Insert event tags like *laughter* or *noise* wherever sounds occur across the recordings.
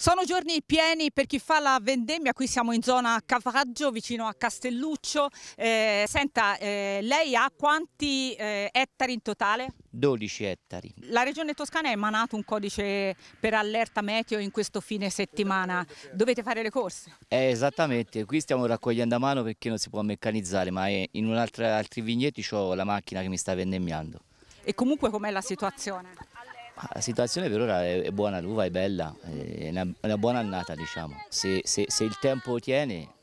Sono giorni pieni per chi fa la vendemmia, qui siamo in zona Cavaggio vicino a Castelluccio. Eh, senta, eh, lei ha quanti eh, ettari in totale? 12 ettari. La regione toscana ha emanato un codice per allerta meteo in questo fine settimana, dovete fare le corse? Eh, esattamente, qui stiamo raccogliendo a mano perché non si può meccanizzare, ma eh, in un altro, altri vigneti ho la macchina che mi sta vendemmiando. E comunque com'è la situazione? La situazione per ora è buona, l'uva è bella, eh, è una, una buona annata diciamo, se, se, se il tempo tiene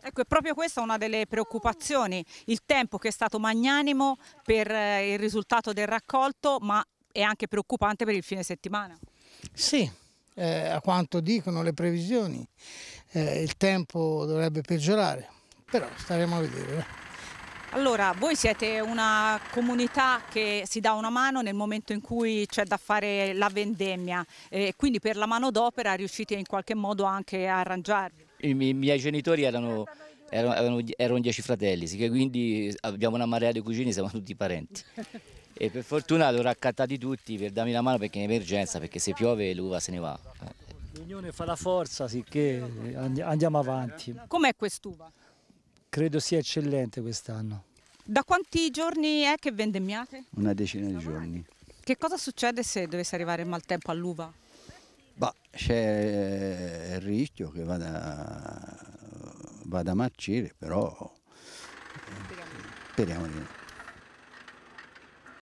Ecco, è proprio questa una delle preoccupazioni, il tempo che è stato magnanimo per eh, il risultato del raccolto, ma è anche preoccupante per il fine settimana. Sì, eh, a quanto dicono le previsioni, eh, il tempo dovrebbe peggiorare, però staremo a vedere. Allora, voi siete una comunità che si dà una mano nel momento in cui c'è da fare la vendemmia, e quindi per la mano d'opera riuscite in qualche modo anche a arrangiarvi? I, miei, genitori erano, erano, erano, dieci fratelli, quindi abbiamo una marea di cugini, siamo tutti parenti. *laughs* E per fortuna l'ho raccattati tutti per darmi la mano perché è un'emergenza, perché se piove l'uva se ne va. L'unione fa la forza, sicché eh, andiamo avanti. Com'è quest'uva? credo sia eccellente quest'anno. Da quanti giorni è che vendemmiate? Una decina di giorni. Che cosa succede se dovesse arrivare il maltempo all'uva? C'è il rischio che vada, vada a marcire, però eh, speriamo di no.